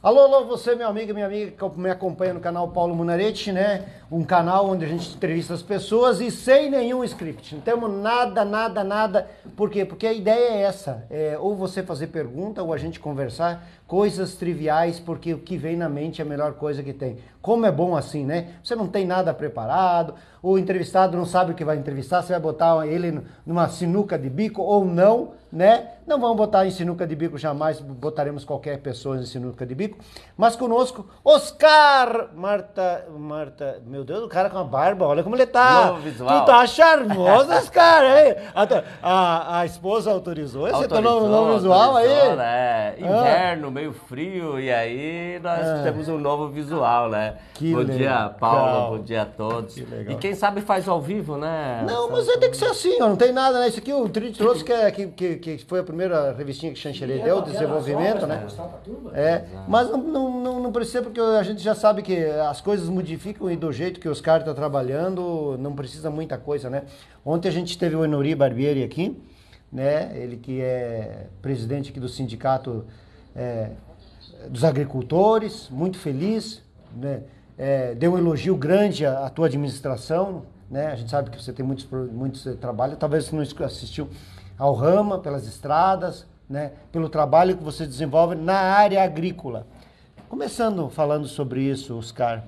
Alô, alô, você, meu amigo, minha amiga que me acompanha no canal Paulo Munarete, né? Um canal onde a gente entrevista as pessoas e sem nenhum script. Não temos nada, nada, nada. Por quê? Porque a ideia é essa: é, ou você fazer pergunta ou a gente conversar coisas triviais, porque o que vem na mente é a melhor coisa que tem. Como é bom assim, né? Você não tem nada preparado, o entrevistado não sabe o que vai entrevistar, você vai botar ele numa sinuca de bico ou não, né? Não vamos botar em sinuca de bico jamais, botaremos qualquer pessoa em sinuca de bico. Mas conosco, Oscar! Marta, Marta, meu Deus, o cara com a barba, olha como ele tá. Novo visual. Tu tá charmoso, Oscar, hein? A, a, a esposa autorizou esse autorizou, teu novo, novo visual aí? É, inverno, ah meio frio e aí nós é. temos um novo visual, né? Que bom legal. dia, Paulo, bom dia a todos. Que e quem sabe faz ao vivo, né? Não, mas tem que ser assim, ó, não tem nada, né? Isso aqui o Trid trouxe que, é, que, que, que, foi a primeira revistinha que Chancheré deu, desenvolvimento, né? É, mas não, não, não, precisa porque a gente já sabe que as coisas modificam e do jeito que os caras estão tá trabalhando, não precisa muita coisa, né? Ontem a gente teve o Enori Barbieri aqui, né? Ele que é presidente aqui do sindicato é, dos agricultores, muito feliz, né? É, deu um elogio grande à, à, tua administração, né? A gente sabe que você tem muitos, muitos eh, trabalhos, talvez você não assistiu ao Rama, pelas estradas, né? Pelo trabalho que você desenvolve na área agrícola. Começando falando sobre isso, Oscar,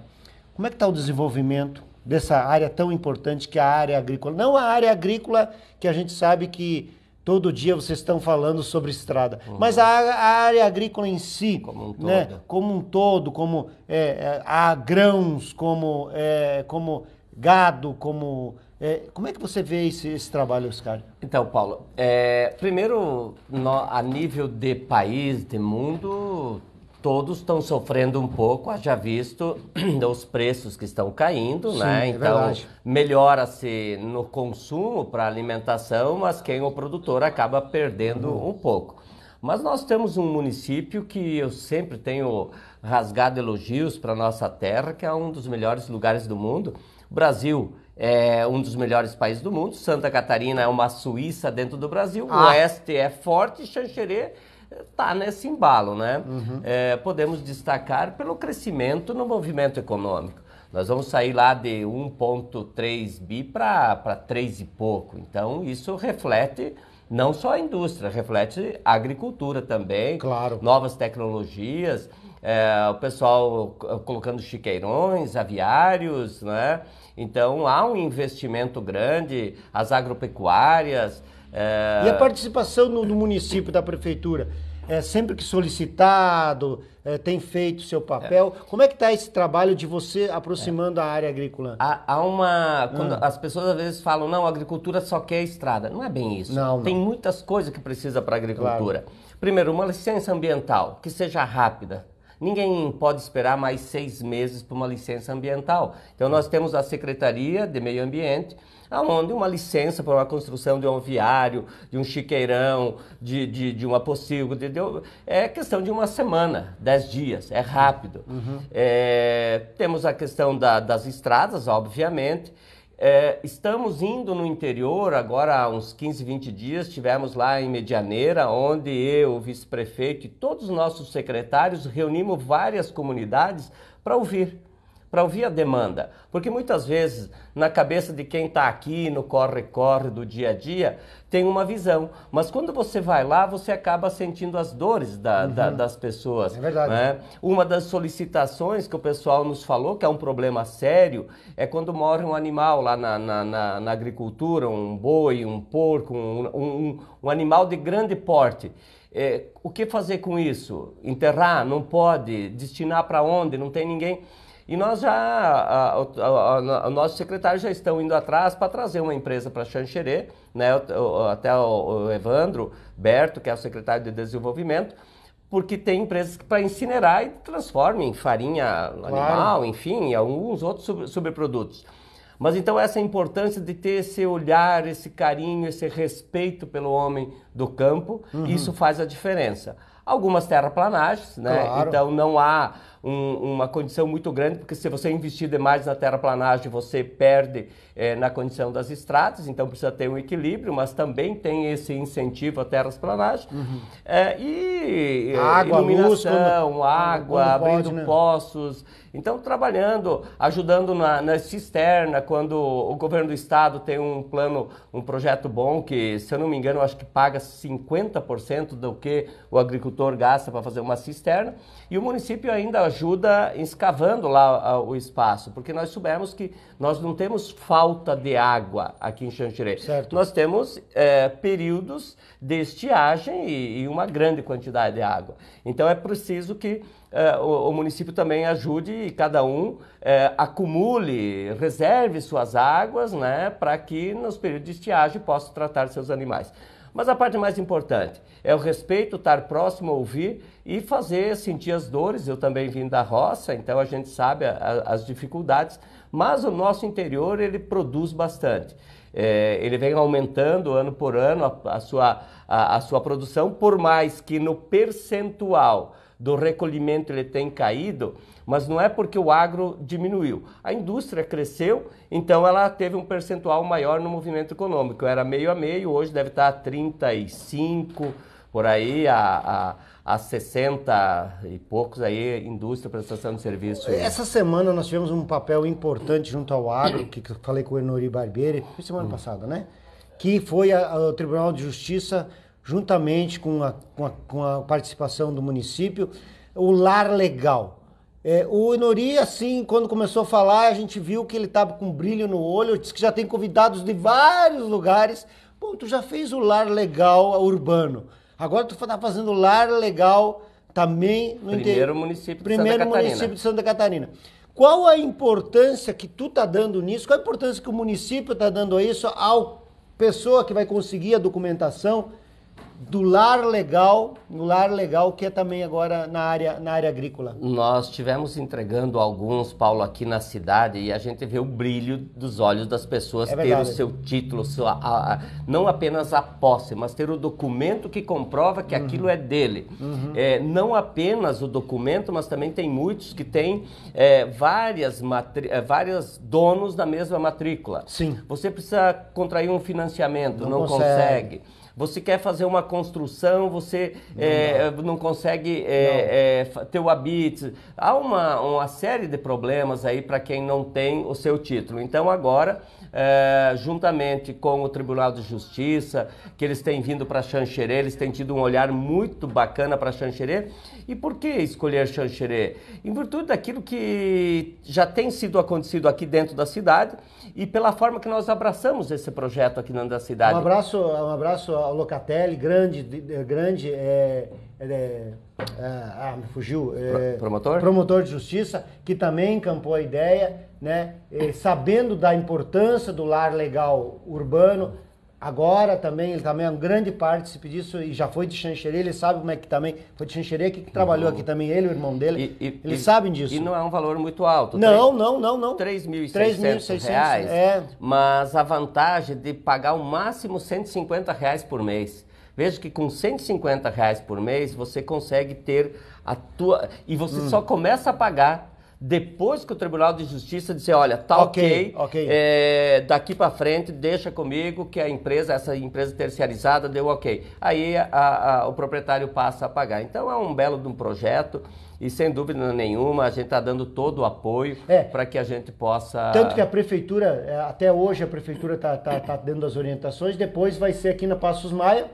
como é que está o desenvolvimento dessa área tão importante que é a área agrícola? Não a área agrícola que a gente sabe que Todo dia vocês estão falando sobre estrada. Uhum. Mas a, a, área agrícola em si, como um né, todo, né, como, um todo, como é, a é, grãos, como, é, como gado, como. É, como é que você vê esse, esse trabalho, Oscar? Então, Paulo, é, primeiro, no, a nível de país, de mundo, todos estão sofrendo um pouco, já visto os preços que estão caindo, né? Sim, né? Então, é melhora-se no consumo para alimentação, mas quem é o produtor acaba perdendo uhum. um pouco. Mas nós temos um município que eu sempre tenho rasgado elogios para nossa terra, que é um dos melhores lugares do mundo. O Brasil é um dos melhores países do mundo. Santa Catarina é uma Suíça dentro do Brasil. Ah. O oeste é forte, Xanxerê está nesse embalo. Né? Uhum. É, podemos destacar pelo crescimento no movimento econômico. Nós vamos sair lá de 1,3 bi para 3 e pouco. Então, isso reflete não só a indústria, reflete a agricultura também, claro. novas tecnologias, é, o pessoal colocando chiqueirões, aviários, né? Então há um investimento grande, as agropecuárias. É... E a participação no, no, município da prefeitura? É sempre que solicitado, é, tem feito seu papel. É. Como é que está esse trabalho de você aproximando é. a área agrícola? Há, há uma. Quando ah. As pessoas às vezes falam, não, a agricultura só quer estrada. Não é bem isso. Não, não. Tem muitas coisas que precisa para a agricultura. Claro. Primeiro, uma licença ambiental que seja rápida. Ninguém pode esperar mais seis meses para uma licença ambiental. Então, nós temos a Secretaria de Meio Ambiente aonde uma licença para uma construção de um viário, de um chiqueirão, de, de, de uma pocilga, entendeu? É questão de uma semana, dez dias, é rápido. Uhum. É, temos a questão da, das estradas, obviamente. É, estamos indo no interior agora há uns 15, 20 dias. Estivemos lá em Medianeira, onde eu, o vice-prefeito e todos os nossos secretários reunimos várias comunidades para ouvir para ouvir a demanda. Porque muitas vezes, na cabeça de quem está aqui no corre-corre do dia a dia, tem uma visão. Mas quando você vai lá, você acaba sentindo as dores da, uhum. da, das pessoas. É verdade. Né? Uma das solicitações que o pessoal nos falou, que é um problema sério, é quando morre um animal lá na, na, na, na agricultura, um boi, um porco, um, um, um animal de grande porte. É, o que fazer com isso? Enterrar? Não pode? Destinar para onde? Não tem ninguém. E nós já, a, a, a, a nossos secretários já estão indo atrás para trazer uma empresa para Xanxerê, né? até o, o Evandro Berto, que é o secretário de desenvolvimento, porque tem empresas que para incinerar e transformar em farinha claro. animal, enfim, alguns outros subprodutos. Mas então essa importância de ter esse olhar, esse carinho, esse respeito pelo homem do campo, uhum. isso faz a diferença. Algumas terraplanagens, né? Claro. Então não há um, uma condição muito grande, porque se você investir demais na terraplanagem, você perde é, na condição das estradas, então precisa ter um equilíbrio, mas também tem esse incentivo à terraplanagem. Uhum. É, e eh, água, iluminação, luz, água, pode, abrindo né? poços. Então, trabalhando, ajudando na, na cisterna, quando o governo do estado tem um plano, um projeto bom, que, se eu não me engano, acho que paga 50% do que o agricultor gasta para fazer uma cisterna, e o município ainda ajuda escavando lá o espaço, porque nós soubemos que nós não temos falta de água aqui em Xanxerê. Certo. Nós temos é, períodos de estiagem e, e, uma grande quantidade de água. Então é preciso que é, o, o, município também ajude e cada um é, acumule, reserve suas águas, né, para que nos períodos de estiagem possa tratar seus animais. Mas a parte mais importante é o respeito, estar próximo, ouvir e fazer sentir as dores. Eu também vim da roça, então a gente sabe a, a, as dificuldades, mas o nosso interior ele produz bastante. É, ele vem aumentando ano por ano a, a sua, a sua produção, por mais que no percentual do recolhimento ele tem caído, mas não é porque o agro diminuiu. A indústria cresceu, então ela teve um percentual maior no movimento econômico. Era meio a meio, hoje deve estar a 35, por aí, a, a, a 60 e poucos aí, indústria, prestação de serviço. Essa semana nós tivemos um papel importante junto ao agro, que falei com o Enori Barbieri, foi semana hum. passada, né? que foi a, a, o Tribunal de Justiça juntamente com a, com a, com a participação do município, o Lar Legal. É, o Inori, assim, quando começou a falar, a gente viu que ele estava com brilho no olho, disse que já tem convidados de vários lugares. Bom, tu já fez o lar legal urbano. Agora tu está fazendo lar legal também no Primeiro inter... município Primeiro de Santa município de Santa Catarina. Qual a importância que tu está dando nisso? Qual a importância que o município está dando a isso, ao pessoa que vai conseguir a documentação? do lar legal, no lar legal que é também agora na área, na área agrícola. Nós tivemos entregando alguns, Paulo, aqui na cidade e a gente vê o brilho dos olhos das pessoas é ter o seu título, sua, a, a, não apenas a posse, mas ter o documento que comprova que uhum. aquilo é dele. Uhum. É, não apenas o documento, mas também tem muitos que têm é, várias, matri, é, várias donos da mesma matrícula. Sim. Você precisa contrair um financiamento, não, não consegue. consegue você quer fazer uma construção, você não, é, não consegue é, não. É, ter o habite. Há uma, uma série de problemas aí para quem não tem o seu título. Então agora é, juntamente com o Tribunal de Justiça, que eles têm vindo para Xanxerê, eles têm tido um olhar muito bacana para Xanxerê. E por que escolher Xanxerê? Em virtude daquilo que já tem sido acontecido aqui dentro da cidade e pela forma que nós abraçamos esse projeto aqui dentro da cidade. Um abraço, um abraço ao Locatelli, grande, grande. É, é, é, ah, me fugiu. É, promotor? Promotor de justiça, que também encampou a ideia né, eh, sabendo da importância do lar legal urbano, agora também, ele também é um grande partícipe disso e já foi de Xanxerê, ele sabe como é que também, foi de Xanxerê que, que trabalhou uhum. aqui também, ele o irmão dele, e, e, eles e, sabem disso. E não é um valor muito alto. Não, 3, não, não, não. 3.600 reais, é. mas a vantagem de pagar o máximo 150 reais por mês. Veja que com 150 reais por mês, você consegue ter a tua... E você hum. só começa a pagar depois que o Tribunal de Justiça disser, olha, tá ok, okay, okay. É, daqui para frente deixa comigo que a empresa, essa empresa terciarizada deu ok. Aí a, a, o proprietário passa a pagar. Então é um belo de um projeto e sem dúvida nenhuma a gente está dando todo o apoio é. para que a gente possa... Tanto que a prefeitura, é, até hoje a prefeitura está tá, tá dando as orientações, depois vai ser aqui na Passos Maia,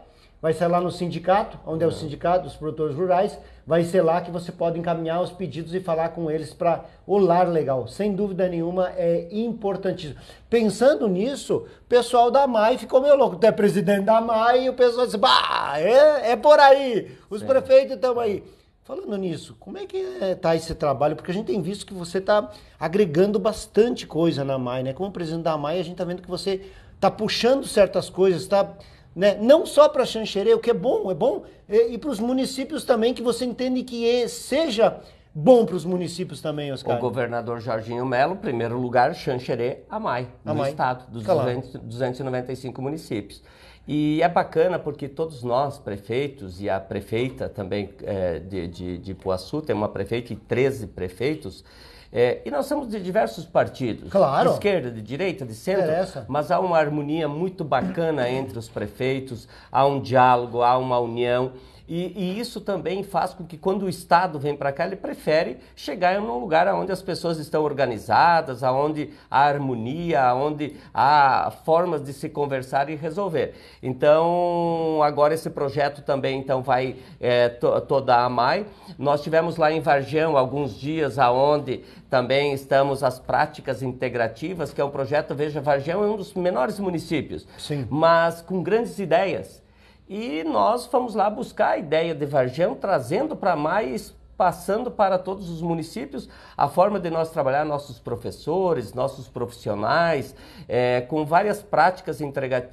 vai ser lá no sindicato, onde é, é o sindicato dos produtores rurais, vai ser lá que você pode encaminhar os pedidos e falar com eles para o lar legal. Sem dúvida nenhuma é importantíssimo. Pensando nisso, o pessoal da MAI ficou meio louco. Tu é presidente da MAI e o pessoal disse: bah, é, é por aí, os prefeitos estão aí. Falando nisso, como é que está é, esse trabalho? Porque a gente tem visto que você está agregando bastante coisa na MAI, né? Como presidente da MAI, a gente está vendo que você está puxando certas coisas, está né? não só para Xanxerê, o que é bom, é bom, e, e para os municípios também, que você entende que é, seja bom para os municípios também, Oscar. O governador Jorginho Melo, primeiro lugar, Xanxerê, Amai, Amai. estado, dos 200, 295 municípios. E é bacana porque todos nós, prefeitos, e a prefeita também é, de, de, de Poaçu, tem uma prefeita e 13 prefeitos, é, e nós somos de diversos partidos. Claro. De esquerda, de direita, de centro. Interessa. Mas há uma harmonia muito bacana entre os prefeitos, há um diálogo, há uma união. E, e, isso também faz com que quando o Estado vem para cá, ele prefere chegar em um lugar onde as pessoas estão organizadas, onde há harmonia, onde há formas de se conversar e resolver. Então, agora esse projeto também então vai é, to, toda a MAI. Nós tivemos lá em Varjão alguns dias aonde também estamos as práticas integrativas, que é um projeto, veja, Varjão é um dos menores municípios, Sim. mas com grandes ideias. E nós fomos lá buscar a ideia de Vargem, trazendo para mais, passando para todos os municípios a forma de nós trabalhar nossos professores, nossos profissionais, é, com várias práticas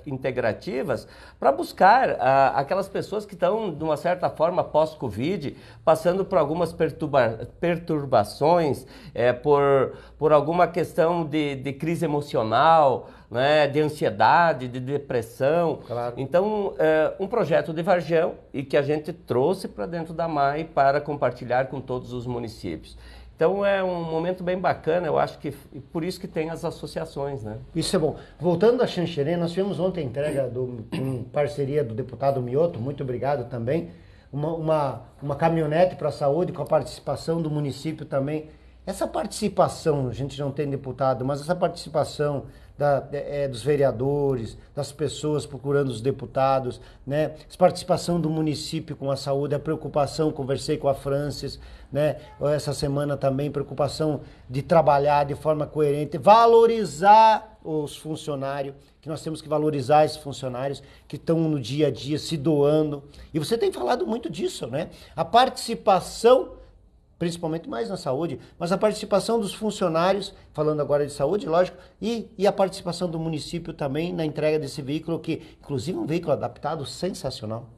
integrativas, para buscar ah, aquelas pessoas que estão, de uma certa forma, pós-Covid, passando por algumas perturba perturbações, é, por, por alguma questão de, de crise emocional né, de ansiedade, de depressão. Claro. Então, é um projeto de Varjão e que a gente trouxe para dentro da MAI para compartilhar com todos os municípios. Então é um momento bem bacana, eu acho que por isso que tem as associações, né? Isso é bom. Voltando a Xanxerê, nós tivemos ontem a entrega do em parceria do deputado Mioto, muito obrigado também, uma, uma, uma caminhonete para a saúde com a participação do município também. Essa participação, a gente não tem deputado, mas essa participação da, é, é, dos vereadores, das pessoas procurando os deputados, né? participação do município com a saúde, a preocupação, conversei com a Francis, né? essa semana também, preocupação de trabalhar de forma coerente, valorizar os funcionários, que nós temos que valorizar esses funcionários que estão no dia a dia se doando. E você tem falado muito disso, né? A participação principalmente mais na saúde, mas a participação dos funcionários, falando agora de saúde, lógico, e, e a participação do município também na entrega desse veículo, que inclusive é um veículo adaptado sensacional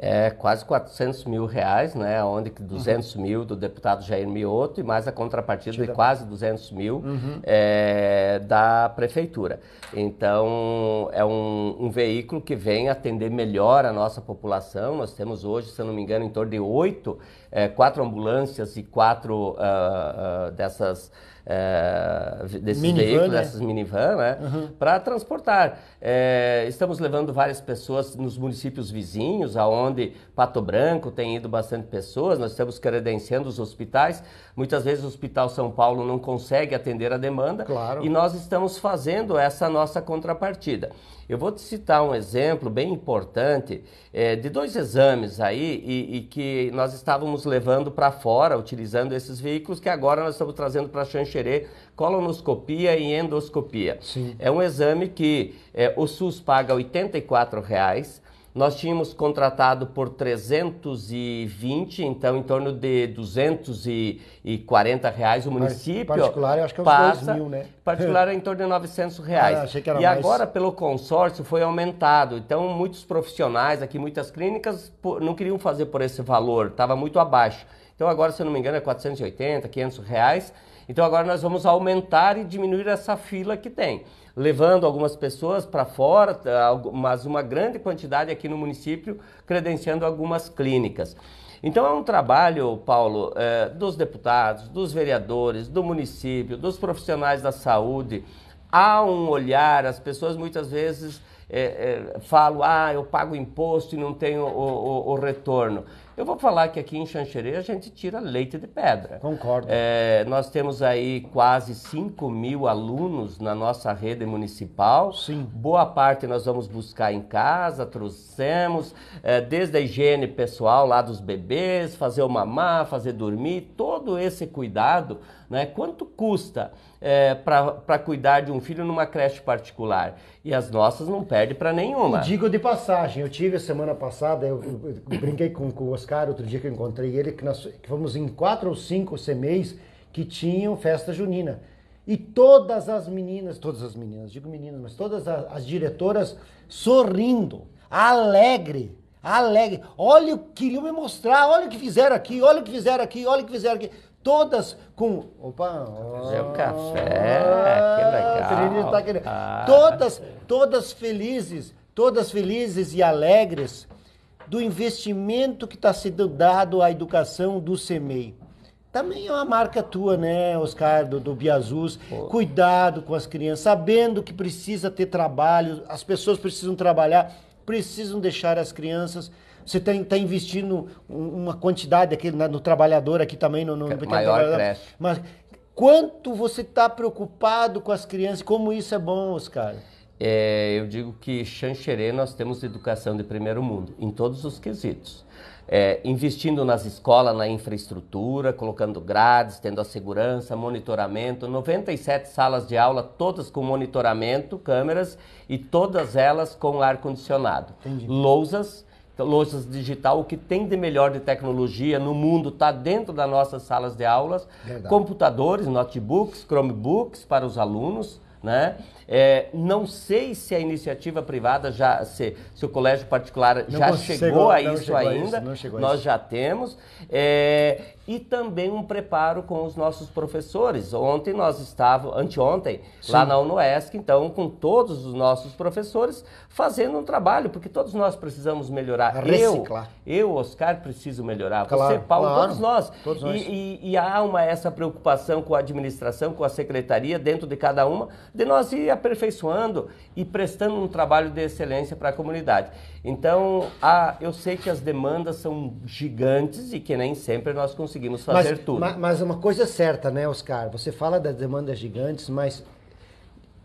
é, quase 400 mil reais, né, onde que 200 uhum. mil do deputado Jair Mioto e mais a contrapartida Tira. de quase 200 mil uhum. é, da prefeitura. Então, é um, um, veículo que vem atender melhor a nossa população. Nós temos hoje, se eu não me engano, em torno de oito, é, quatro ambulâncias e quatro uh, uh, dessas... É, desses minivan, veículos, né? dessas minivan, né? Uhum. Para transportar. É, estamos levando várias pessoas nos municípios vizinhos, aonde Pato Branco tem ido bastante pessoas, nós estamos credenciando os hospitais. Muitas vezes o Hospital São Paulo não consegue atender a demanda claro. e nós estamos fazendo essa nossa contrapartida. Eu vou te citar um exemplo bem importante é, de dois exames aí e, e que nós estávamos levando para fora, utilizando esses veículos que agora nós estamos trazendo para Xanxerê colonoscopia e endoscopia. Sim. É um exame que é, o SUS paga R$ 84,00. Nós tínhamos contratado por 320, então em torno de 240 reais o município. Particular, eu acho que é uns passa, mil, né? Particular é em torno de 900 ah, reais. Ah, achei que era e mais... agora pelo consórcio foi aumentado. Então muitos profissionais aqui, muitas clínicas não queriam fazer por esse valor, estava muito abaixo. Então agora, se eu não me engano, é 480, 500 reais então agora nós vamos aumentar e diminuir essa fila que tem, levando algumas pessoas para fora, tá, mas uma grande quantidade aqui no município, credenciando algumas clínicas. Então é um trabalho, Paulo, é, dos deputados, dos vereadores, do município, dos profissionais da saúde. Há um olhar, as pessoas muitas vezes é, é, falam, ah, eu pago imposto e não tenho o, o, o retorno. Eu vou falar que aqui em Xanxerê a gente tira leite de pedra. Concordo. É, nós temos aí quase 5 mil alunos na nossa rede municipal. Sim. Boa parte nós vamos buscar em casa, trouxemos, é, desde a higiene pessoal lá dos bebês, fazer o mamar, fazer dormir, todo esse cuidado né? Quanto custa é, para cuidar de um filho numa creche particular? E as nossas não perde para nenhuma. digo de passagem, eu tive a semana passada, eu, eu, brinquei com, com, o Oscar outro dia que eu encontrei ele, que nós que fomos em quatro ou cinco semeis que tinham festa junina. E todas as meninas, todas as meninas, digo meninas, mas todas as, as diretoras sorrindo, alegre, alegre. Olha o que queriam me mostrar, olha o que fizeram aqui, olha o que fizeram aqui, olha o que fizeram aqui todas com. Opa! Oh, é o café, que ah, legal. Tá ah. Todas, todas felizes, todas felizes e alegres do investimento que está sendo dado à educação do CEMEI. Também é uma marca tua, né, Oscar, do, do Biazus. Pô. Cuidado com as crianças, sabendo que precisa ter trabalho, as pessoas precisam trabalhar, precisam deixar as crianças você está tá investindo uma quantidade aqui no trabalhador aqui também, no, no Maior Cresce. Mas quanto você está preocupado com as crianças, como isso é bom, Oscar? É, eu digo que Xanxerê nós temos educação de primeiro mundo, em todos os quesitos. É, investindo nas escolas, na infraestrutura, colocando grades, tendo a segurança, monitoramento, 97 salas de aula, todas com monitoramento, câmeras e todas elas com ar-condicionado. Lousas, lojas digital, o que tem de melhor de tecnologia no mundo está dentro das nossas salas de aulas. Verdade. Computadores, notebooks, Chromebooks para os alunos. Né? É, não sei se a iniciativa privada já, se, se o colégio particular não já chegou, chegou, a isso chegou ainda. A isso, Nós isso. já temos. É, e também um preparo com os nossos professores. Ontem nós estávamos, anteontem, Sim. lá na UNOESC, então, com todos os nossos professores, fazendo um trabalho, porque todos nós precisamos melhorar. É reciclar. Eu, eu Oscar, preciso melhorar. Claro, Você, Paulo, claro. todos nós. Todos nós. E, e, e, há uma essa preocupação com a administração, com a secretaria, dentro de cada uma, de nós ir aperfeiçoando e prestando um trabalho de excelência para a comunidade. Então, a, eu sei que as demandas são gigantes e que nem sempre nós conseguimos fazer mas, tudo. Mas, mas uma coisa é certa, né, Oscar? Você fala das demandas gigantes, mas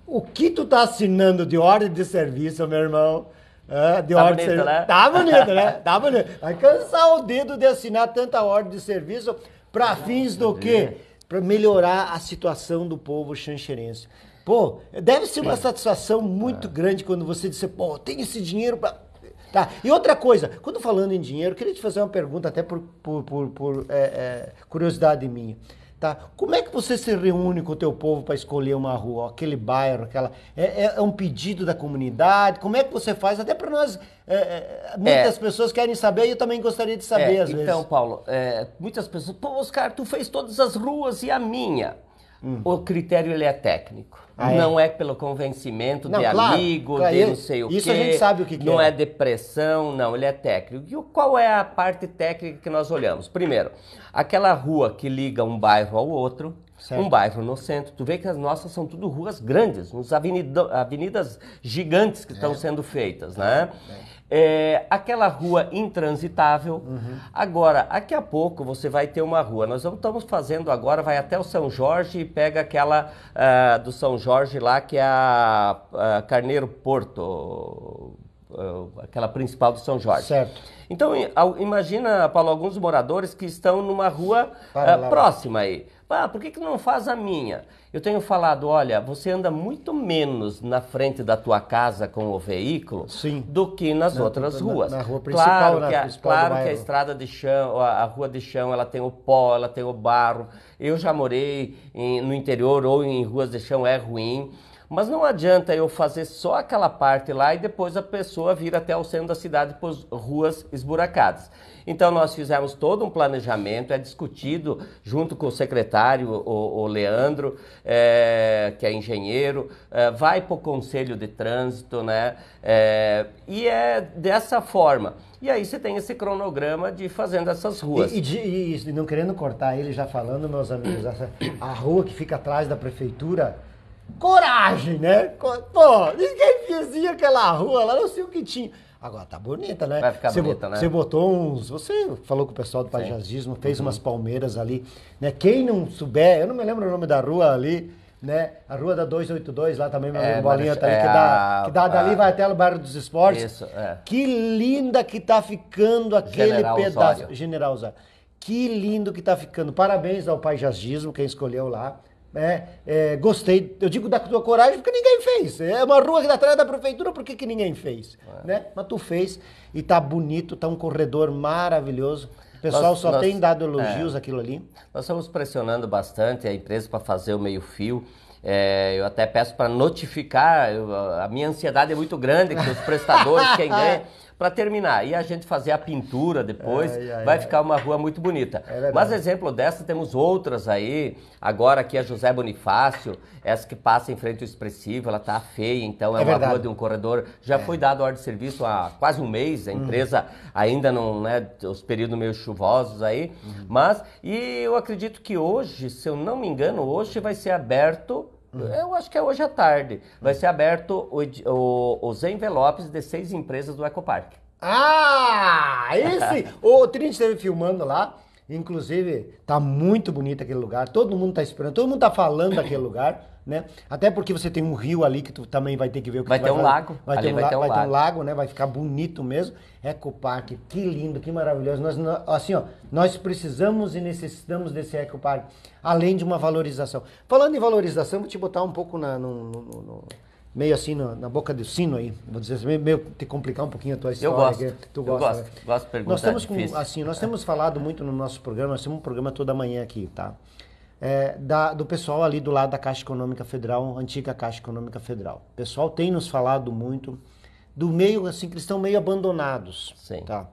o que tu tá assinando de ordem de serviço, meu irmão? Ah, de tá ordem bonito, de serviço. Né? Tá bonito, né? Tá bonito. Vai cansar o dedo de assinar tanta ordem de serviço para tá fins do quê? Para melhorar a situação do povo xanxerense. Pô, deve ser uma satisfação muito é. grande quando você disser, pô, tem esse dinheiro para Tá. E outra coisa, quando falando em dinheiro, queria te fazer uma pergunta até por, por, por, por é, é, curiosidade minha. Tá? Como é que você se reúne com o teu povo para escolher uma rua, aquele bairro, aquela é, é, é, um pedido da comunidade? Como é que você faz? Até para nós, é, é muitas é. pessoas querem saber e eu também gostaria de saber às então, vezes. Então, Paulo, muitas pessoas, pô, Oscar, tu fez todas as ruas e a minha. Hum. O critério ele é técnico. Ah, é? Não é pelo convencimento não, de claro, amigo, claro, de não sei o isso quê. Isso a gente sabe o que, que Não é. é depressão, não, ele é técnico. E qual é a parte técnica que nós olhamos? Primeiro, aquela rua que liga um bairro ao outro, certo. um bairro no centro. Tu vê que as nossas são tudo ruas grandes, uns avenidas gigantes que é. estão sendo feitas, né? É é, aquela rua intransitável. Uhum. Agora, daqui a pouco você vai ter uma rua. Nós estamos fazendo agora, vai até o São Jorge e pega aquela uh, do São Jorge lá, que é a, ah, Carneiro Porto, uh, aquela principal do São Jorge. Certo. Então, imagina, Paulo, alguns moradores que estão numa rua uh, próxima aí. Ah, por que, que não faz a minha? Eu tenho falado, olha, você anda muito menos na frente da tua casa com o veículo Sim. do que nas na, outras na, ruas. Na, rua principal, claro na que a, principal Claro que a estrada de chão, a, a, rua de chão, ela tem o pó, ela tem o barro. Eu já morei em, no interior ou em ruas de chão, é ruim. Mas não adianta eu fazer só aquela parte lá e depois a pessoa vir até o centro da cidade por ruas esburacadas. Então nós fizemos todo um planejamento, é discutido junto com o secretário, o, o Leandro, é, que é engenheiro, é, vai para o Conselho de Trânsito, né? É, e é dessa forma. E aí você tem esse cronograma de fazendo essas ruas. E, e, e, não querendo cortar ele já falando, meus amigos, a rua que fica atrás da prefeitura coragem, né? Pô, ninguém fazia aquela rua lá, não sei o que tinha. Agora tá bonita, né? Vai ficar bonita, né? Você botou uns. Você falou com o pessoal do pajazismo, fez uhum. umas palmeiras ali, né? Quem não souber, eu não me lembro o nome da rua ali, né? A rua da 282, lá também, meu é, bolinha tá ali, é que, dá, que dá dali, vai até o bairro dos esportes. Isso, é. Que linda que tá ficando aquele pedaço. General Osório. Que lindo que tá ficando. Parabéns ao pajazismo, quem escolheu lá. É, é, gostei, eu digo da tua coragem porque ninguém fez. É uma rua que atrás da prefeitura, por que, que ninguém fez? É. Né? Mas tu fez e tá bonito, tá um corredor maravilhoso. O pessoal nós, só nós, tem dado elogios é, aquilo ali. Nós estamos pressionando bastante a empresa para fazer o meio-fio. É, eu até peço para notificar, eu, a minha ansiedade é muito grande que os prestadores, quem ganha para terminar. E a gente fazer a pintura depois, vai ficar uma rua muito bonita. É Mas exemplo dessa, temos outras aí. Agora aqui a é José Bonifácio, essa que passa em frente ao Expressivo, ela tá feia, então é, é uma verdade. rua de um corredor. Já é. foi dado hora de serviço há quase um mês, a hum. empresa uhum. ainda não, né, os períodos meio chuvosos aí. Uhum. Mas, e eu acredito que hoje, se eu não me engano, hoje vai ser aberto Uhum. Eu acho que é hoje à tarde. Vai uhum. ser aberto o, o, os envelopes de seis empresas do Ecopark. Ah! Esse! o Trini esteve filmando lá. Inclusive, tá muito bonito aquele lugar. Todo mundo tá esperando, todo mundo tá falando daquele lugar né? Até porque você tem um rio ali que tu também vai ter que ver o que vai ter vai um lago. Vai, ter um, vai la ter um vai lago. ter um lago, né? Vai ficar bonito mesmo. Ecoparque, que lindo, que maravilhoso. Nós, assim, ó, nós precisamos e necessitamos desse ecoparque, além de uma valorização. Falando em valorização, vou te botar um pouco na, no, no, no meio assim na, na, boca do sino aí, vou dizer meio, assim, meio te complicar um pouquinho a tua história. Eu gosto, que tu gosta, eu gosto, né? gosto de perguntar, nós com, assim, nós temos falado muito no nosso programa, nós temos um programa toda manhã aqui, tá? é, da, do pessoal ali do lado da Caixa Econômica Federal, antiga Caixa Econômica Federal. O pessoal tem nos falado muito do meio, assim, que eles estão meio abandonados. Sim. Tá?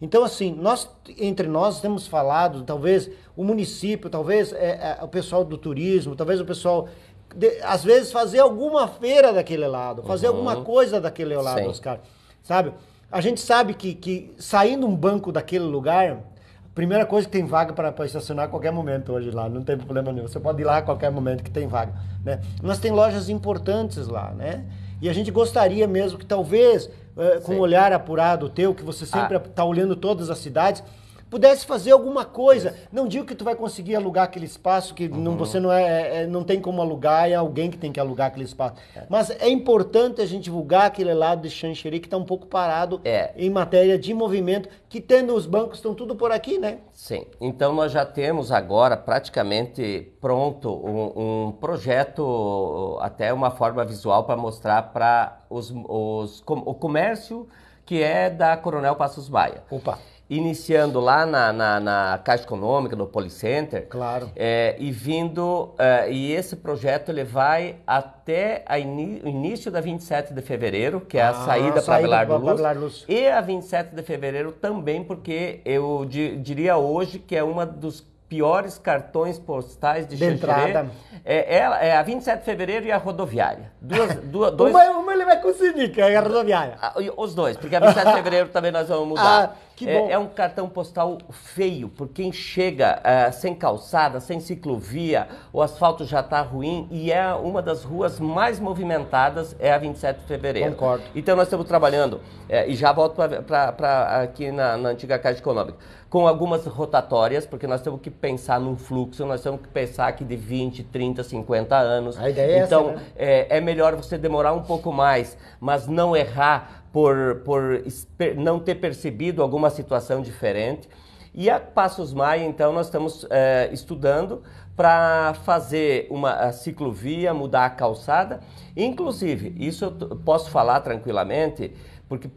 Então, assim, nós, entre nós, temos falado, talvez o município, talvez é, é, o pessoal do turismo, talvez o pessoal. De, às vezes, fazer alguma feira daquele lado, fazer uhum. alguma coisa daquele lado, Sim. Oscar. Sabe? A gente sabe que, que saindo um banco daquele lugar, Primeira coisa que tem vaga para estacionar a qualquer momento hoje lá, não tem problema nenhum. Você pode ir lá a qualquer momento que tem vaga, né? Nós tem lojas importantes lá, né? E a gente gostaria mesmo que talvez, eh, com um olhar apurado teu, que você sempre está ah. Tá olhando todas as cidades, pudesse fazer alguma coisa. Não digo que tu vai conseguir alugar aquele espaço, que uhum. não, você não, é, é, é, não tem como alugar, é alguém que tem que alugar aquele espaço. É. Mas é importante a gente divulgar aquele lado de Xanxerê que está um pouco parado é. em matéria de movimento, que tendo os bancos, estão tudo por aqui, né? Sim. Então nós já temos agora praticamente pronto um, um projeto, até uma forma visual para mostrar para os, os, o comércio que é da Coronel Passos Maia. Opa! iniciando lá na, na, na, Caixa Econômica, no Policenter. Claro. É, e vindo, eh, e esse projeto ele vai até in, o início da 27 de fevereiro, que é a ah, saída, para Abelardo Luz, Luz. E a 27 de fevereiro também, porque eu di, diria hoje que é uma dos piores cartões postais de, de entrada. É, ela, é, é a 27 de fevereiro e a rodoviária. Duas, duas, dois... uma, uma ele vai conseguir, que é a rodoviária. Ah, os dois, porque a 27 de fevereiro também nós vamos mudar. Ah. É, é, um cartão postal feio, porque quem chega uh, ah, sem calçada, sem ciclovia, o asfalto já está ruim e é uma das ruas mais movimentadas, é a 27 de fevereiro. Concordo. Então nós estamos trabalhando, é, e já volto para aqui na, na antiga Caixa Econômica, com algumas rotatórias, porque nós temos que pensar num fluxo, nós temos que pensar aqui de 20, 30, 50 anos. A ideia é então, é essa, né? é, é melhor você demorar um pouco mais, mas não errar por, por não ter percebido alguma situação diferente. E a Passos Maia, então, nós estamos é, estudando para fazer uma ciclovia, mudar a calçada. Inclusive, isso eu posso falar tranquilamente, porque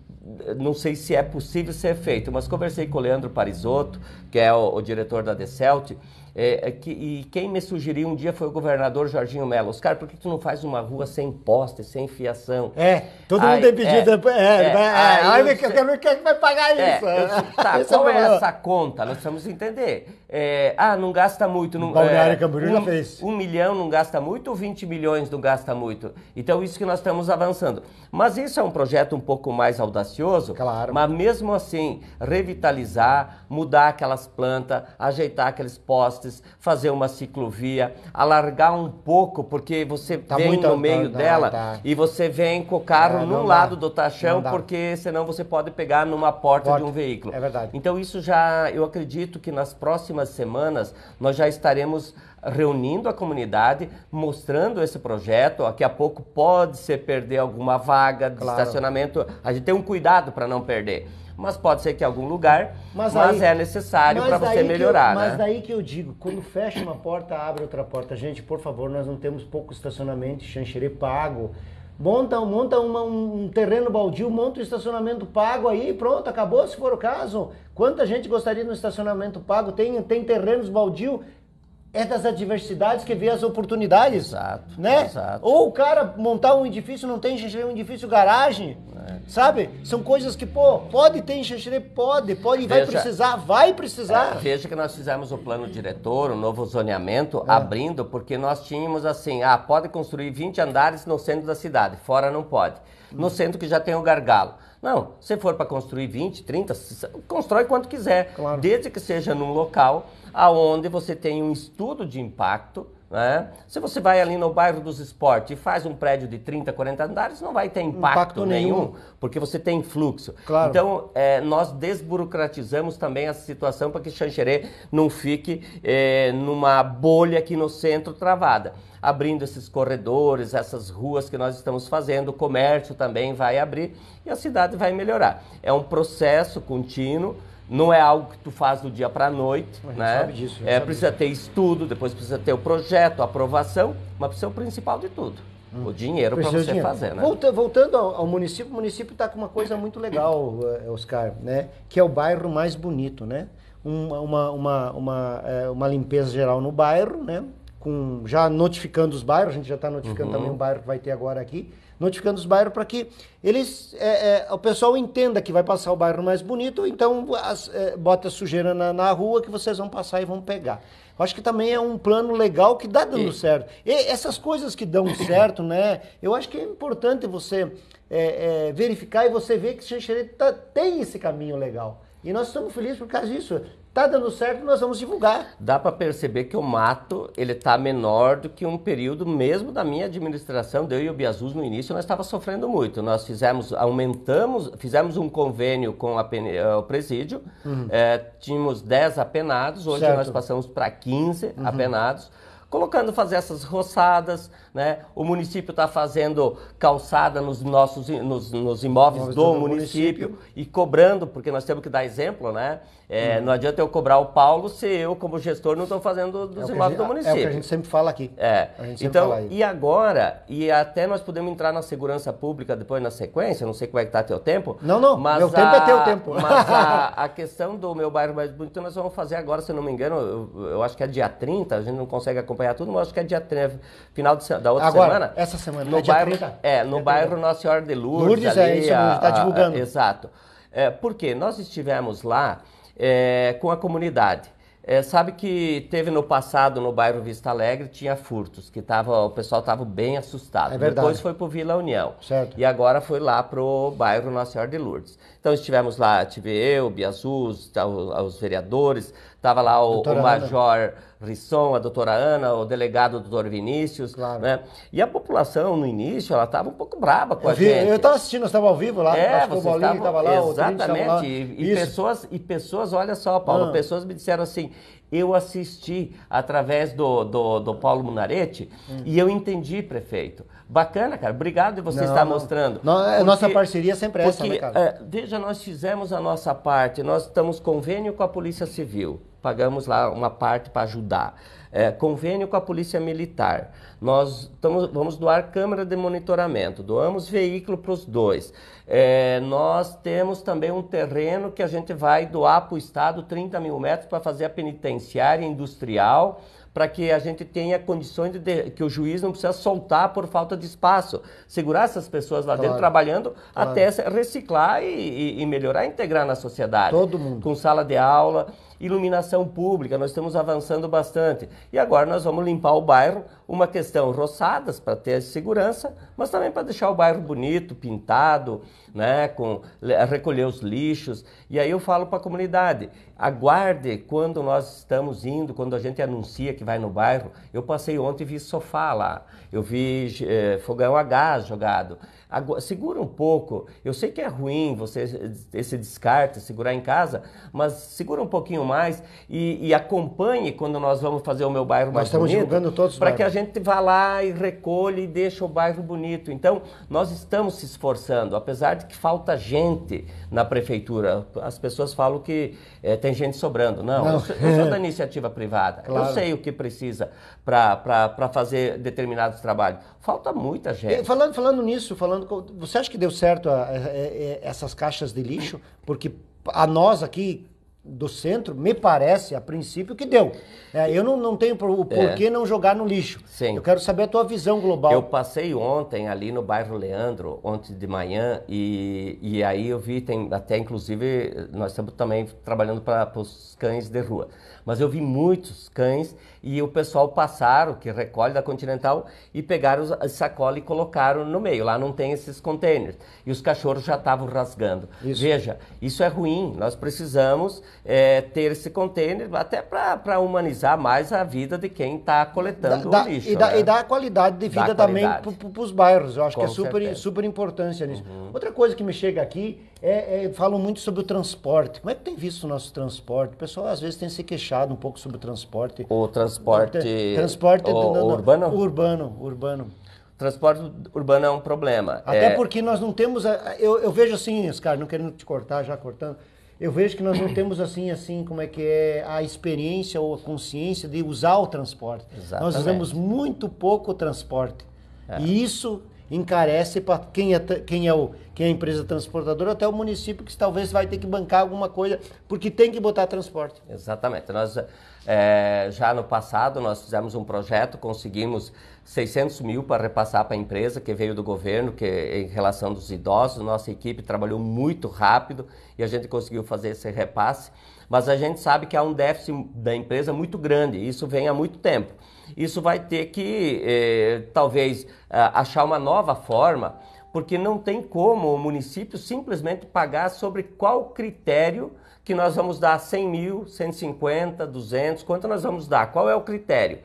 eh, não sei se é possível ser feito, mas conversei com o Leandro Parisotto, que é o, o diretor da Decelt, é, é, que, e quem me sugeriu um dia foi o governador Jorginho Mello Oscar, por que tu não faz uma rua sem poste, sem fiação? É, todo aí, mundo tem é pedido. É, é, é, né? aí, aí, eu, quem é vai pagar isso? eu, tá, qual é, é essa conta? Nós precisamos entender. É, ah, não gasta muito. Não, Balneário é, Camboriú um, já fez. Um milhão não gasta muito, 20 milhões não gasta muito. Então, isso que nós estamos avançando. Mas isso é um projeto um pouco mais audacioso. Claro. Mas mesmo assim, revitalizar, mudar aquelas plantas, ajeitar aqueles postes, postes, fazer uma ciclovia, alargar um pouco, porque você tá vem muito, no meio não, tá, dela tá. e você vem com o carro é, num lado do tachão, porque senão você pode pegar numa porta, porta, de um veículo. É verdade. Então isso já, eu acredito que nas próximas semanas nós já estaremos reunindo a comunidade, mostrando esse projeto. Daqui a pouco pode se perder alguma vaga de claro. estacionamento. A gente tem um cuidado para não perder mas pode ser que em algum lugar, mas, mas aí, é necessário para você melhorar. Eu, né? Mas daí que eu digo, quando fecha uma porta, abre outra porta. Gente, por favor, nós não temos pouco estacionamento, chancherê pago. Monta, monta uma, um terreno baldio, monta um estacionamento pago aí, pronto, acabou se for o caso. Quanta gente gostaria de um estacionamento pago? Tem, tem terrenos baldio é das adversidades que vê as oportunidades. Exato. Né? Exato. Ou o cara montar um edifício, não tem enxerxerê, um edifício garagem. É. Sabe? São coisas que, pô, pode ter enxerxerê, pode, pode, vai precisar, vai precisar. É, veja que nós fizemos o plano diretor, o novo zoneamento, é. abrindo, porque nós tínhamos assim, ah, pode construir 20 andares no centro da cidade, fora não pode no uhum. centro que já tem o gargalo. Não, se for para construir 20, 30, constrói quanto quiser, claro. desde que seja num local aonde você tem um estudo de impacto. Né? Se você vai ali no bairro dos esportes e faz um prédio de 30, 40 andares, não vai ter impacto, impacto nenhum, nenhum, porque você tem fluxo. Claro. Então, é, nós desburocratizamos também essa situação para que Xanxerê não fique é, numa bolha aqui no centro travada abrindo esses corredores, essas ruas que nós estamos fazendo, o comércio também vai abrir e a cidade vai melhorar. É um processo contínuo, não é algo que tu faz do dia para a noite, né? Sabe disso, é, precisa disso. ter estudo, depois precisa ter o projeto, a aprovação, mas precisa o principal de tudo. Hum. O dinheiro para você dinheiro. fazer, né? Volta, voltando ao, ao, município, o município está com uma coisa muito legal, eh, Oscar, né? Que é o bairro mais bonito, né? Uma, uma, uma, uma, eh, uma limpeza geral no bairro, né? com já notificando os bairros, a gente já está notificando uhum. também um bairro que vai ter agora aqui, notificando os bairros para que eles é, é, o pessoal entenda que vai passar o bairro mais bonito, então as, é, bota sujeira na, na, rua que vocês vão passar e vão pegar. Eu acho que também é um plano legal que dá dando e... certo. E essas coisas que dão certo, né? Eu acho que é importante você é, é, verificar e você ver que Xanxerê tá, tem esse caminho legal. E nós estamos felizes por causa disso. Tá dando certo, nós vamos divulgar. Dá para perceber que o mato, ele tá menor do que um período mesmo da minha administração, de eu e o Biazus no início, nós estava sofrendo muito. Nós fizemos, aumentamos, fizemos um convênio com pen, eh, o presídio, uhum. é, tínhamos 10 apenados, hoje certo. nós passamos para 15 uhum. apenados, colocando, fazer essas roçadas, né? O município está fazendo calçada nos nossos nos, nos imóveis, do, do município, município, e cobrando, porque nós temos que dar exemplo, né? É, hum. Não adianta eu cobrar o Paulo se eu, como gestor, não estou fazendo dos é imóveis gente, do município. É o que a gente sempre fala aqui. É. então, e agora, e até nós podemos entrar na segurança pública depois na sequência, não sei como é que está teu tempo. Não, não, mas meu a, tempo é teu tempo. Mas a, a, questão do meu bairro mais bonito, nós vamos fazer agora, se não me engano, eu, eu, acho que é dia 30, a gente não consegue acompanhar tudo, mas acho que é dia 30, final de, da outra Agora, semana. Essa semana, no é bairro, 30, É, no é bairro Nossa Senhora de Lourdes. Lourdes é ali, é isso, está divulgando. A, a, exato. É, porque nós estivemos lá é, com a comunidade. É, sabe que teve no passado no bairro Vista Alegre tinha furtos que tava o pessoal estava bem assustado. É verdade. Depois foi para o Vila União. Certo. E agora foi lá pro bairro Nossa Senhora de Lourdes. Então estivemos lá, tive eu, Biazuz, tá, os vereadores, Estava lá o, o Major Ana. Risson, a doutora Ana, o delegado doutor Vinícius. Claro. Né? E a população, no início, ela estava um pouco brava com a vi, gente. Eu estava assistindo, nós estávamos ao vivo lá. É, acho estava lá, Exatamente. Lá. E, e pessoas, e pessoas, olha só, Paulo, ah. pessoas me disseram assim, eu assisti através do, do, do Paulo Munarete hum. e eu entendi, prefeito. Bacana, cara. Obrigado de você não, estar não. mostrando. Não, é, porque, nossa parceria sempre é porque, essa, né, cara? É, veja, nós fizemos a nossa parte. Nós estamos convênio com a Polícia Civil pagamos lá uma parte para ajudar. É, convênio com a Polícia Militar. Nós tamo, vamos doar câmera de monitoramento, doamos veículo para os dois. É, nós temos também um terreno que a gente vai doar para o Estado 30 mil metros para fazer a penitenciária industrial para que a gente tenha condições de, de, que o juiz não precisa soltar por falta de espaço. Segurar essas pessoas lá claro, dentro trabalhando claro. até reciclar e, e, melhorar, integrar na sociedade. Todo mundo. Com sala de aula iluminação pública, nós estamos avançando bastante. E agora nós vamos limpar o bairro uma questão roçadas para ter segurança, mas também para deixar o bairro bonito, pintado, né, com recolher os lixos. E aí eu falo para a comunidade, aguarde quando nós estamos indo, quando a gente anuncia que vai no bairro. Eu passei ontem e vi sofá lá, eu vi eh, fogão a gás jogado. Agora, segura um pouco. Eu sei que é ruim você esse descarte, segurar em casa, mas segura um pouquinho mais e, e acompanhe quando nós vamos fazer o meu bairro nós mais bonito. Nós estamos divulgando todos para que a gente vai lá e recolhe e deixa o bairro bonito. Então, nós estamos se esforçando, apesar de que falta gente na prefeitura. As pessoas falam que é, tem gente sobrando. Não, Não. Eu, sou, eu, sou, é. da iniciativa privada. Claro. Eu sei o que precisa para fazer determinados trabalhos. Falta muita gente. falando, falando nisso, falando, você acha que deu certo a, a, a, essas caixas de lixo? Porque a nós aqui do centro, me parece, a princípio, que deu. É, eu não, não tenho por, o é. porquê é. não jogar no lixo. Sim. Eu quero saber a tua visão global. Eu passei ontem ali no bairro Leandro, ontem de manhã, e, e aí eu vi, tem, até inclusive, nós estamos também trabalhando para os cães de rua. Mas eu vi muitos cães e o pessoal passaram, que recolhe da Continental, e pegaram a sacola e colocaram no meio. Lá não tem esses contêineres. E os cachorros já estavam rasgando. Isso. Veja, isso é ruim. Nós precisamos é, ter esse contêiner até para humanizar mais a vida de quem está coletando o lixo. E, né? e dá qualidade de vida também para os bairros. Eu acho Com que é super, super importância nisso. Uhum. Outra coisa que me chega aqui é, é, falam muito sobre o transporte. Como é que tem visto o nosso transporte? O pessoal às vezes tem se queixado um pouco sobre o transporte. O transporte. transporte é o, do, urbano? Urbano, urbano. transporte urbano é um problema. Até é... porque nós não temos. Eu, eu vejo assim, Oscar, não querendo te cortar, já cortando. Eu vejo que nós não temos assim, assim, como é que é a experiência ou a consciência de usar o transporte. Exatamente. Nós usamos muito pouco o transporte. É. E isso encarece para quem é, quem, é o, quem é a empresa transportadora, até o município que talvez vai ter que bancar alguma coisa, porque tem que botar transporte. Exatamente. Nós, é, já no passado, nós fizemos um projeto, conseguimos 600 mil para repassar para a empresa, que veio do governo, que em relação dos idosos, nossa equipe trabalhou muito rápido e a gente conseguiu fazer esse repasse, mas a gente sabe que há um déficit da empresa muito grande, e isso vem há muito tempo isso vai ter que, é, talvez, ah, achar uma nova forma, porque não tem como o município simplesmente pagar sobre qual critério que nós vamos dar 100 mil, 150, 200, quanto nós vamos dar, qual é o critério.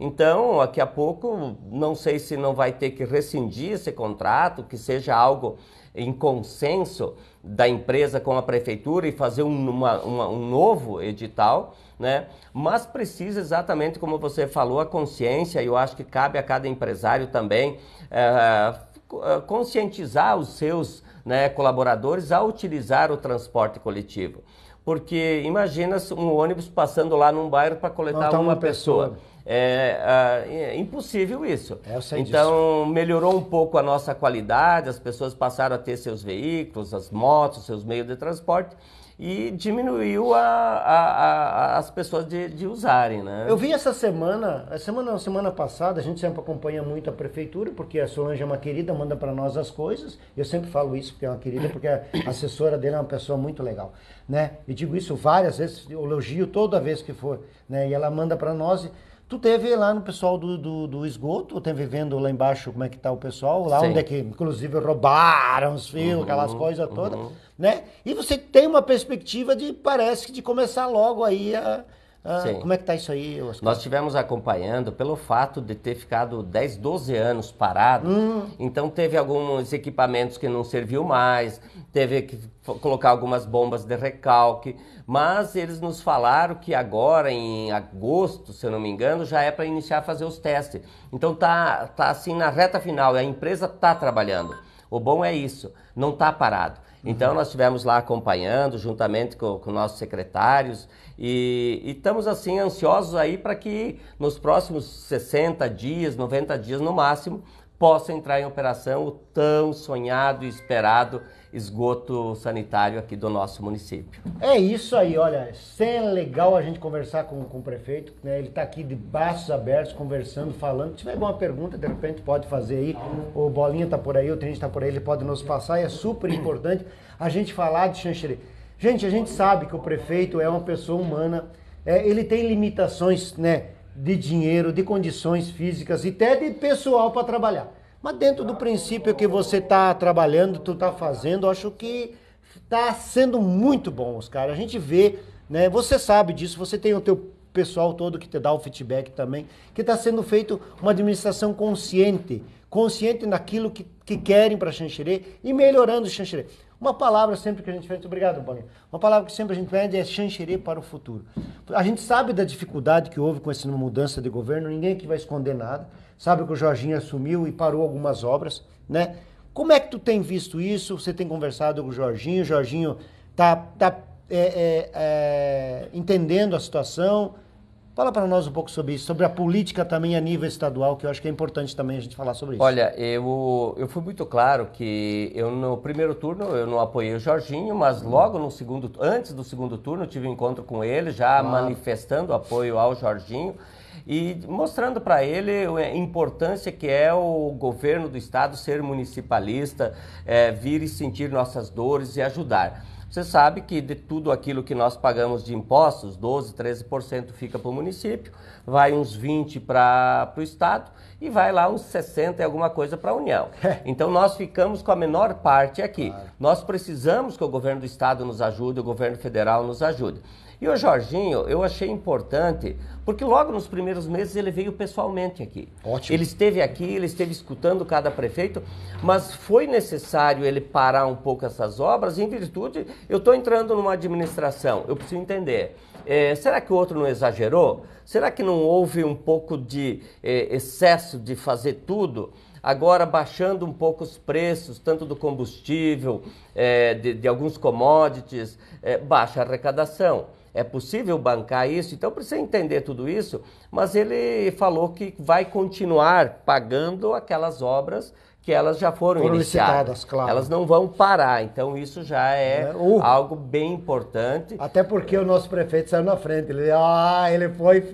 Então, daqui a pouco, não sei se não vai ter que rescindir esse contrato, que seja algo em consenso da empresa com a prefeitura e fazer um, uma, uma, um novo edital, né? Mas precisa exatamente como você falou a consciência. E eu acho que cabe a cada empresário também é, conscientizar os seus né, colaboradores a utilizar o transporte coletivo. Porque imagina um ônibus passando lá num bairro para coletar tá uma, uma, pessoa. pessoa. É, ah, é, impossível isso. É, eu sei então, disso. melhorou um pouco a nossa qualidade, as pessoas passaram a ter seus veículos, as motos, seus meios de transporte e diminuiu a, a, a, as pessoas de, de, usarem, né? Eu vi essa semana, a semana, semana passada, a gente sempre acompanha muito a prefeitura, porque a Solange é uma querida, manda para nós as coisas. Eu sempre falo isso porque é uma querida, porque a assessora dele é uma pessoa muito legal, né? E digo isso várias vezes, eu elogio toda vez que for, né? E ela manda para nós Tu teve lá no pessoal do, do, do esgoto, teve vendo lá embaixo como é que tá o pessoal, lá Sim. onde é que, inclusive, roubaram os fios, uhum, aquelas coisas todas, uhum. né? E você tem uma perspectiva de, parece que de começar logo aí a, ah, como é que está isso aí, Oscar? Nós estivemos acompanhando pelo fato de ter ficado 10, 12 anos parado. Hum. Então teve alguns equipamentos que não serviu mais, teve que colocar algumas bombas de recalque. Mas eles nos falaram que agora, em agosto, se eu não me engano, já é para iniciar a fazer os testes. Então tá, tá assim na reta final, a empresa está trabalhando. O bom é isso, não está parado. Então uhum. nós estivemos lá acompanhando, juntamente com, com nossos secretários, e, e estamos assim ansiosos aí para que nos próximos 60 dias, 90 dias no máximo, possa entrar em operação o tão sonhado e esperado esgoto sanitário aqui do nosso município. É isso aí, olha, é legal a gente conversar com, com o prefeito, né? ele está aqui de braços abertos, conversando, falando. Se tiver alguma pergunta, de repente pode fazer aí, o Bolinha está por aí, o Trinity está por aí, ele pode nos passar, e é super importante a gente falar de Xanxerê. Gente, a gente sabe que o prefeito é uma pessoa humana, é, ele tem limitações né, de dinheiro, de condições físicas e até de pessoal para trabalhar. Mas dentro do princípio que você está trabalhando, tu está fazendo, acho que está sendo muito bom, os A gente vê, né? Você sabe disso, você tem o teu pessoal todo que te dá o feedback também, que está sendo feito uma administração consciente, consciente naquilo que, que querem para Xanxerê e melhorando Xanxerê. Uma palavra sempre que a gente pede, obrigado, Paulinho. Uma palavra que sempre a gente pede é Xanxerê para o futuro. A gente sabe da dificuldade que houve com essa mudança de governo, ninguém que vai esconder nada sabe que o Jorginho assumiu e parou algumas obras, né? Como é que tu tem visto isso? Você tem conversado com o Jorginho? O Jorginho tá, tá é, é, é entendendo a situação? Fala para nós um pouco sobre isso, sobre a política também a nível estadual, que eu acho que é importante também a gente falar sobre isso. Olha, eu, eu fui muito claro que eu no primeiro turno eu não apoiei o Jorginho, mas hum. logo no segundo, antes do segundo turno, eu tive um encontro com ele, já ah. manifestando apoio ao Jorginho e mostrando para ele a importância que é o governo do estado ser municipalista, é, vir e sentir nossas dores e ajudar. Você sabe que de tudo aquilo que nós pagamos de impostos, 12, 13% fica para o município, vai uns 20% para o Estado e vai lá uns 60% e alguma coisa para a União. Então nós ficamos com a menor parte aqui. Claro. Nós precisamos que o governo do Estado nos ajude, o governo federal nos ajude. E o Jorginho, eu achei importante, porque logo nos primeiros meses ele veio pessoalmente aqui. Ótimo. Ele esteve aqui, ele esteve escutando cada prefeito, mas foi necessário ele parar um pouco essas obras em virtude, eu estou entrando numa administração, eu preciso entender. É, será que o outro não exagerou? Será que não houve um pouco de é, excesso de fazer tudo? agora baixando um pouco os preços, tanto do combustível, é, de, de, alguns commodities, é, baixa a arrecadação é possível bancar isso? Então precisa entender tudo isso, mas ele falou que vai continuar pagando aquelas obras que elas já foram, foram iniciadas, claro. Elas não vão parar, então isso já é, é uh, algo bem importante. Até porque o nosso prefeito saiu na frente, ele, ah, ele foi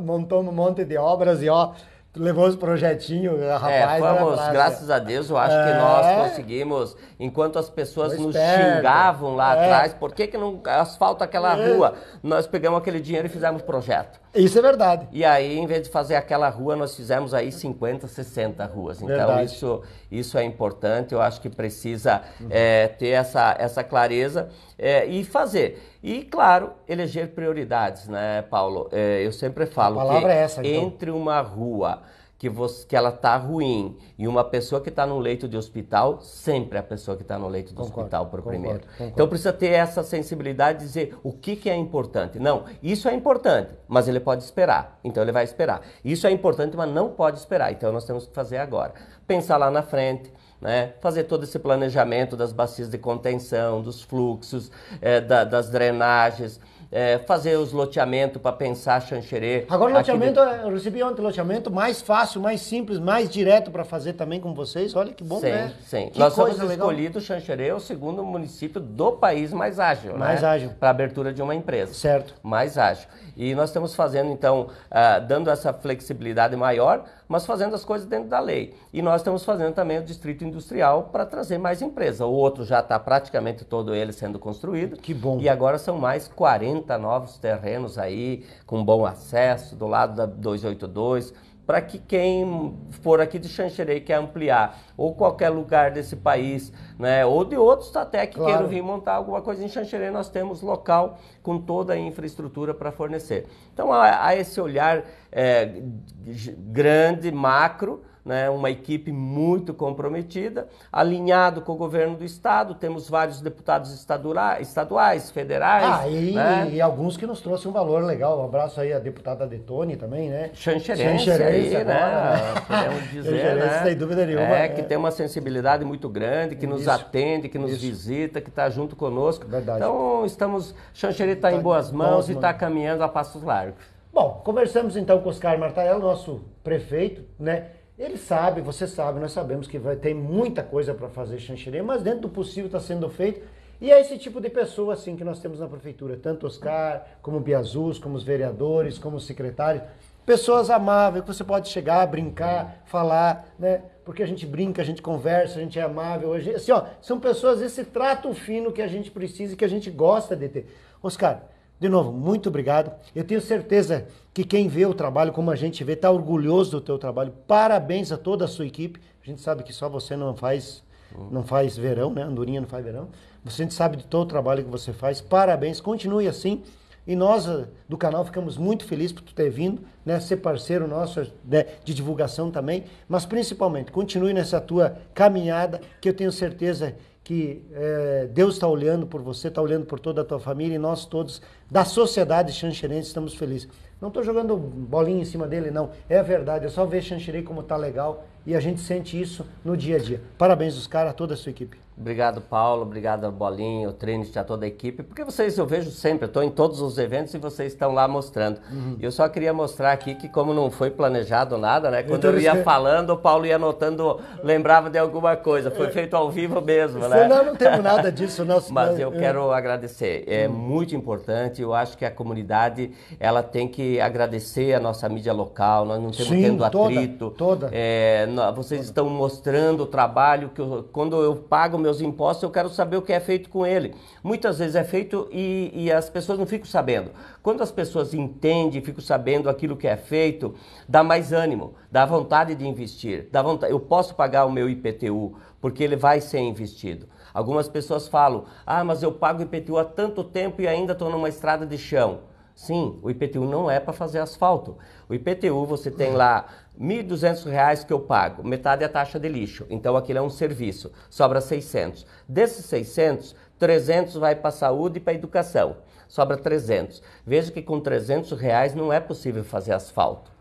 montou um monte de obras e ó, levou os projetinhos, é, rapaz. É, vamos, graças a Deus, eu acho é. que nós conseguimos. Enquanto as pessoas nos xingavam lá é. atrás, por que, que não asfalta aquela é. rua? Nós pegamos aquele dinheiro e fizemos projeto. Isso é verdade. E aí, em vez de fazer aquela rua, nós fizemos aí 50, 60 ruas. Então, isso, isso é importante. Eu acho que precisa uhum. é, ter essa, essa clareza é, e fazer. E, claro, eleger prioridades, né, Paulo? É, eu sempre falo que é essa, então. entre uma rua que, você, que ela está ruim e uma pessoa que está no leito de hospital, sempre a pessoa que está no leito de concordo, hospital por concordo, primeiro. Então concordo. Então precisa ter essa sensibilidade de dizer o que, que é importante. Não, isso é importante, mas ele pode esperar. Então ele vai esperar. Isso é importante, mas não pode esperar. Então nós temos que fazer agora. Pensar lá na frente. Né? Fazer todo esse planejamento das bacias de contenção, dos fluxos, é, da, das drenagens, é, fazer os loteamentos para pensar chancherê. Agora, loteamento, de... É, eu recebi ontem loteamento mais fácil, mais simples, mais direto para fazer também com vocês. Olha que bom, sim, né? Sim, Nós somos escolhidos, Chancherê é o segundo município do país mais ágil. Mais né? ágil. Para abertura de uma empresa. Certo. Mais ágil. E nós estamos fazendo, então, uh, dando essa flexibilidade maior, mas fazendo as coisas dentro da lei. E nós estamos fazendo também o distrito industrial para trazer mais empresa. O outro já está praticamente todo ele sendo construído. Que bom. E agora são mais 40 novos terrenos aí, com bom acesso, do lado da 282 para que quem for aqui de Xanxerê quer ampliar, ou qualquer lugar desse país, né, ou de outros até que claro. queiram vir montar alguma coisa em Xanxerê, nós temos local com toda a infraestrutura para fornecer. Então há, há, esse olhar é, grande, macro, né, uma equipe muito comprometida, alinhado com o governo do estado, temos vários deputados estaduais, federais. Ah, e, né? e alguns que nos trouxeram um valor legal. Um abraço aí a deputada Detone também, né? Xanxerense, Xanxerense agora, né? dizer, né? sem dúvida nenhuma. É, que é. tem uma sensibilidade muito grande, que nos isso, atende, que nos isso. visita, que está junto conosco. Verdade. Então, estamos, Xanxerê está tá em tá boas mãos e está caminhando a passos largos. Bom, conversamos então com Oscar Martarello, nosso prefeito, né? Ele sabe, você sabe, nós sabemos que vai ter muita coisa para fazer chancherê, mas dentro do possível está sendo feito. E é esse tipo de pessoa assim que nós temos na prefeitura, tanto Oscar, como Biazus, como os vereadores, como os secretários, pessoas amáveis que você pode chegar, brincar, falar, né? Porque a gente brinca, a gente conversa, a gente é amável, assim, ó, são pessoas esse trato fino que a gente precisa e que a gente gosta de ter. Oscar, de novo, muito obrigado. Eu tenho certeza que quem vê o trabalho como a gente vê está orgulhoso do teu trabalho. Parabéns a toda a sua equipe. A gente sabe que só você não faz não faz verão, né? Andorinha não faz verão. Você sabe de todo o trabalho que você faz. Parabéns, continue assim. E nós ah, do canal ficamos muito felizes por tu ter vindo, né? Ser parceiro nosso né? de divulgação também, mas principalmente continue nessa tua caminhada que eu tenho certeza que é, Deus está olhando por você, está olhando por toda a tua família e nós todos, da sociedade xanxerense, estamos felizes. Não estou jogando bolinha em cima dele, não. É verdade, é só ver Xanxerê como tá legal e a gente sente isso no dia a dia. Parabéns os caras, toda a sua equipe. Obrigado, Paulo. Obrigado, Bolinha, o Trinity, a toda a equipe. Porque vocês, eu vejo sempre, eu estou em todos os eventos e vocês estão lá mostrando. Uhum. Eu só queria mostrar aqui que como não foi planejado nada, né? Quando então, eu ia você... É- falando, o Paulo ia anotando, lembrava de alguma coisa. Foi é. feito ao vivo mesmo, você né? É, não temos nada disso. Nós... Mas eu é. quero agradecer. É uhum. muito importante. Eu acho que a comunidade, ela tem que agradecer a nossa mídia local, nós não estamos tendo atrito. Toda, toda. Eh, é, vocês toda. estão mostrando o trabalho que eu, quando eu pago meus impostos, eu quero saber o que é feito com ele. Muitas vezes é feito e, e as pessoas não ficam sabendo. Quando as pessoas entendem, ficam sabendo aquilo que é feito, dá mais ânimo, dá vontade de investir. Dá vontade, eu posso pagar o meu IPTU, porque ele vai ser investido. Algumas pessoas falam: ah, mas eu pago IPTU há tanto tempo e ainda estou numa estrada de chão. Sim, o IPTU não é para fazer asfalto. O IPTU você tem lá R$ 1.200 que eu pago, metade é taxa de lixo. Então aquilo é um serviço, sobra 600. Desses 600, 300 vai para a saúde e para a educação. Sobra 300. Veja que com 300 reais não é possível fazer asfalto.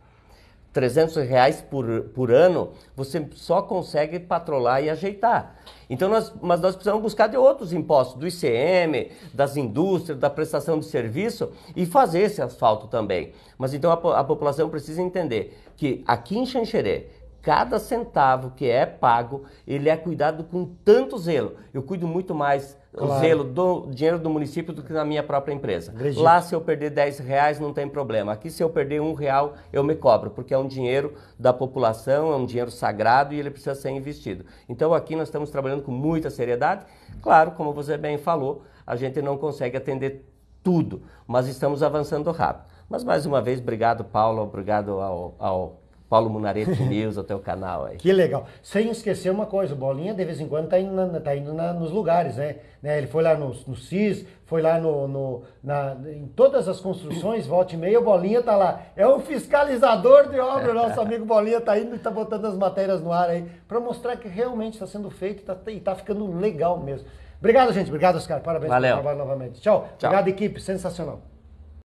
300 reais por, por ano, você só consegue patrolar e ajeitar. Então, nós, mas nós precisamos buscar de outros impostos, do ICM, das indústrias, da prestação de serviço e fazer esse asfalto também. Mas então a, a população precisa entender que aqui em Xanxerê, cada centavo que é pago, ele é cuidado com tanto zelo. Eu cuido muito mais claro. o zelo do dinheiro do município do que na minha própria empresa. Acredito. Lá, se eu perder 10 reais, não tem problema. Aqui, se eu perder um real, eu me cobro, porque é um dinheiro da população, é um dinheiro sagrado e ele precisa ser investido. Então, aqui nós estamos trabalhando com muita seriedade. Claro, como você bem falou, a gente não consegue atender tudo, mas estamos avançando rápido. Mas, mais uma vez, obrigado, Paulo, obrigado ao, ao Paulo Munarete News, o canal aí. Que legal. Sem esquecer uma coisa, o Bolinha de vez em quando tá indo, na, tá indo na, nos lugares, né? né? Ele foi lá no, no CIS, foi lá no, no na, em todas as construções, volta e meia, o Bolinha tá lá. É um fiscalizador de obra, o nosso amigo Bolinha tá indo e tá botando as matérias no ar aí, para mostrar que realmente está sendo feito tá, e tá ficando legal mesmo. Obrigado, gente. Obrigado, Oscar. Parabéns Valeu. pelo trabalho novamente. Tchau. Tchau. Obrigado, equipe. Sensacional.